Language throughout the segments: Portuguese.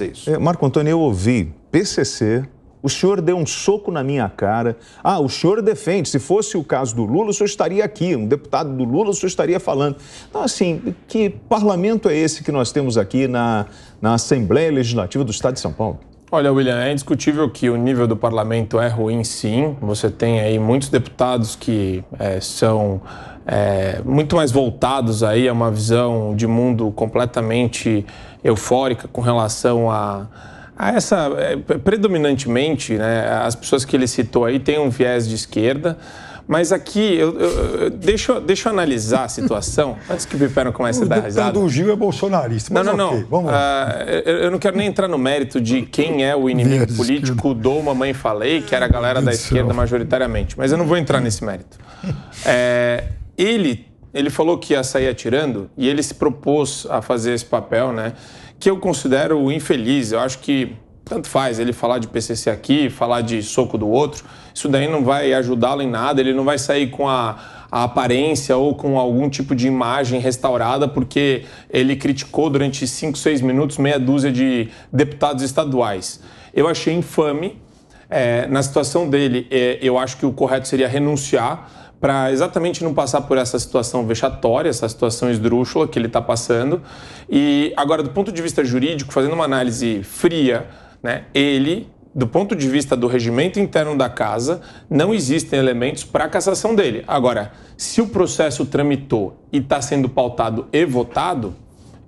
fazer isso. É, Marco Antônio, eu ouvi PCC, o senhor deu um soco na minha cara. Ah, o senhor defende. Se fosse o caso do Lula, o senhor estaria aqui. Um deputado do Lula, o senhor estaria falando. Então, assim, que parlamento é esse que nós temos aqui na, na Assembleia Legislativa do Estado de São Paulo? Olha, William, é indiscutível que o nível do parlamento é ruim, sim. Você tem aí muitos deputados que é, são é, muito mais voltados aí a uma visão de mundo completamente eufórica com relação a, a essa. É, predominantemente, né, as pessoas que ele citou aí têm um viés de esquerda. Mas aqui, eu, eu, eu, deixa, deixa eu analisar a situação, antes que o Pipero comece a dar risada. O Gil é bolsonarista, mas não, não, vamos lá. Uh, eu, não quero nem entrar no mérito de quem é o inimigo político do Mamãe Falei, que era a galera Deus da esquerda majoritariamente, mas eu não vou entrar nesse mérito. É, ele ele falou que ia sair atirando e ele se propôs a fazer esse papel, né? Que eu considero infeliz. Eu acho que tanto faz ele falar de PCC aqui, falar de soco do outro. Isso daí não vai ajudá-lo em nada. Ele não vai sair com a, a aparência ou com algum tipo de imagem restaurada, porque ele criticou durante 5, 6 minutos meia dúzia de deputados estaduais. Eu achei infame. É, na situação dele, é, eu acho que o correto seria renunciar, para exatamente não passar por essa situação vexatória, essa situação esdrúxula que ele está passando. E agora, do ponto de vista jurídico, fazendo uma análise fria, né, ele, do ponto de vista do regimento interno da casa, não existem elementos para a cassação dele. Agora, se o processo tramitou e está sendo pautado e votado,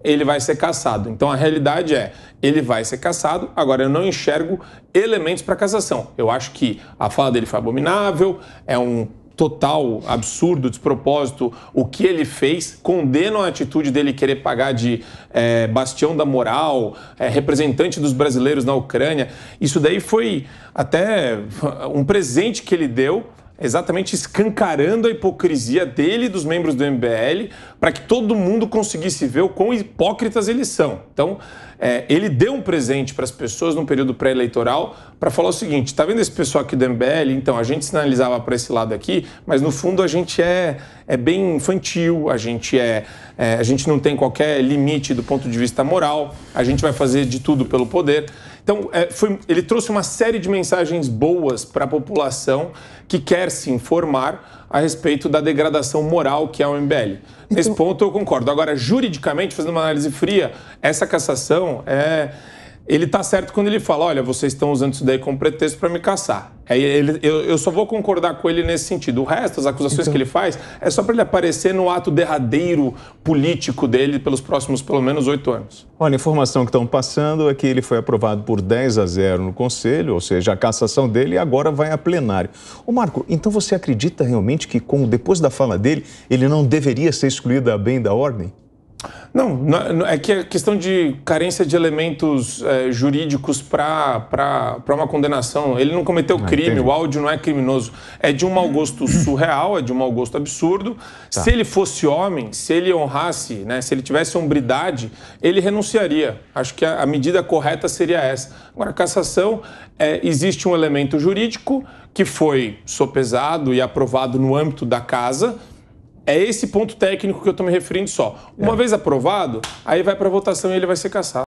ele vai ser cassado. Então a realidade é, ele vai ser cassado. Agora eu não enxergo elementos para cassação. Eu acho que a fala dele foi abominável, é um total, absurdo, despropósito o que ele fez, condenam a atitude dele querer pagar de é, bastião da moral, é, representante dos brasileiros na Ucrânia. Isso daí foi até um presente que ele deu exatamente escancarando a hipocrisia dele e dos membros do MBL para que todo mundo conseguisse ver o quão hipócritas eles são. Então, é, ele deu um presente para as pessoas no período pré-eleitoral para falar o seguinte: tá vendo esse pessoal aqui do MBL? Então, a gente sinalizava para esse lado aqui, mas no fundo a gente é, é bem infantil, a gente, é, é, a gente não tem qualquer limite do ponto de vista moral, a gente vai fazer de tudo pelo poder. Então, é, foi, ele trouxe uma série de mensagens boas para a população que quer se informar a respeito da degradação moral que é o MBL. Nesse então... ponto eu concordo. Agora, juridicamente, fazendo uma análise fria, essa cassação é ele tá certo quando ele fala: olha, vocês estão usando isso daí como pretexto para me caçar. ele, eu, eu, só vou concordar com ele nesse sentido. O resto, as acusações então... que ele faz, é só para ele aparecer no ato derradeiro político dele pelos próximos pelo menos oito anos. Olha, a informação que estão passando é que ele foi aprovado por 10 a 0 no Conselho, ou seja, a cassação dele agora vai a plenário. Ô Marco, então você acredita realmente que, com, depois da fala dele, ele não deveria ser excluído a bem da ordem? Não, é que é questão de carência de elementos é, jurídicos para uma condenação. Ele não cometeu não, ah, crime, entendi. o áudio não é criminoso. É de um mau gosto surreal, é de um mau gosto absurdo. Tá. Se ele fosse homem, se ele honrasse, né, se ele tivesse hombridade, ele renunciaria. Acho que a, a medida correta seria essa. Agora, a cassação, é, existe um elemento jurídico que foi sopesado e aprovado no âmbito da casa é esse ponto técnico que eu estou me referindo só. Uma é. vez aprovado, aí vai para votação e ele vai ser cassado.